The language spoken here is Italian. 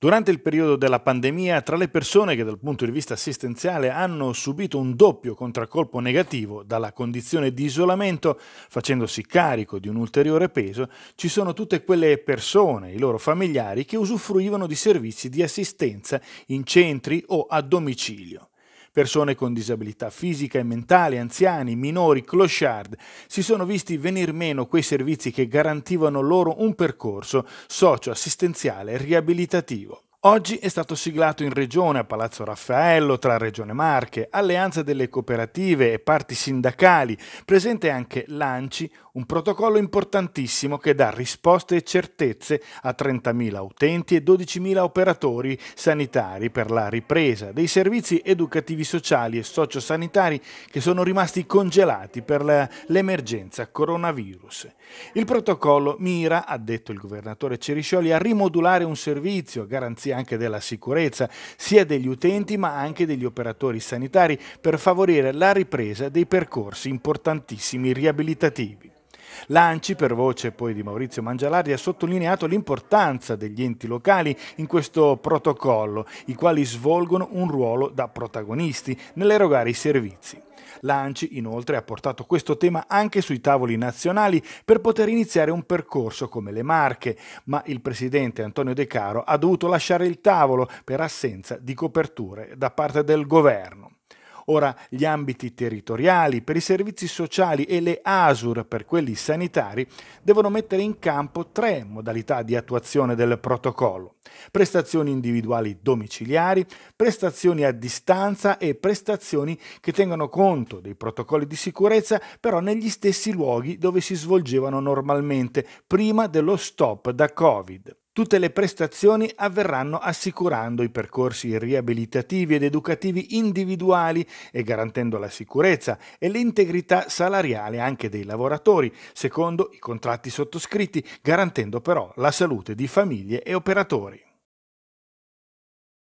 Durante il periodo della pandemia, tra le persone che dal punto di vista assistenziale hanno subito un doppio contraccolpo negativo dalla condizione di isolamento, facendosi carico di un ulteriore peso, ci sono tutte quelle persone, i loro familiari, che usufruivano di servizi di assistenza in centri o a domicilio. Persone con disabilità fisica e mentale, anziani, minori, clochard, si sono visti venir meno quei servizi che garantivano loro un percorso socio-assistenziale riabilitativo. Oggi è stato siglato in regione a Palazzo Raffaello tra Regione Marche, Alleanza delle Cooperative e parti sindacali, presente anche l'ANCI, un protocollo importantissimo che dà risposte e certezze a 30.000 utenti e 12.000 operatori sanitari per la ripresa dei servizi educativi sociali e sociosanitari che sono rimasti congelati per l'emergenza coronavirus. Il protocollo mira, ha detto il governatore Ceriscioli, a rimodulare un servizio, a garanzia servizi, anche della sicurezza, sia degli utenti ma anche degli operatori sanitari per favorire la ripresa dei percorsi importantissimi riabilitativi. L'ANCI, per voce poi di Maurizio Mangialardi, ha sottolineato l'importanza degli enti locali in questo protocollo, i quali svolgono un ruolo da protagonisti nell'erogare i servizi. L'ANCI inoltre ha portato questo tema anche sui tavoli nazionali per poter iniziare un percorso come le Marche, ma il presidente Antonio De Caro ha dovuto lasciare il tavolo per assenza di coperture da parte del governo. Ora gli ambiti territoriali per i servizi sociali e le ASUR per quelli sanitari devono mettere in campo tre modalità di attuazione del protocollo. Prestazioni individuali domiciliari, prestazioni a distanza e prestazioni che tengano conto dei protocolli di sicurezza però negli stessi luoghi dove si svolgevano normalmente prima dello stop da Covid. Tutte le prestazioni avverranno assicurando i percorsi riabilitativi ed educativi individuali e garantendo la sicurezza e l'integrità salariale anche dei lavoratori, secondo i contratti sottoscritti, garantendo però la salute di famiglie e operatori.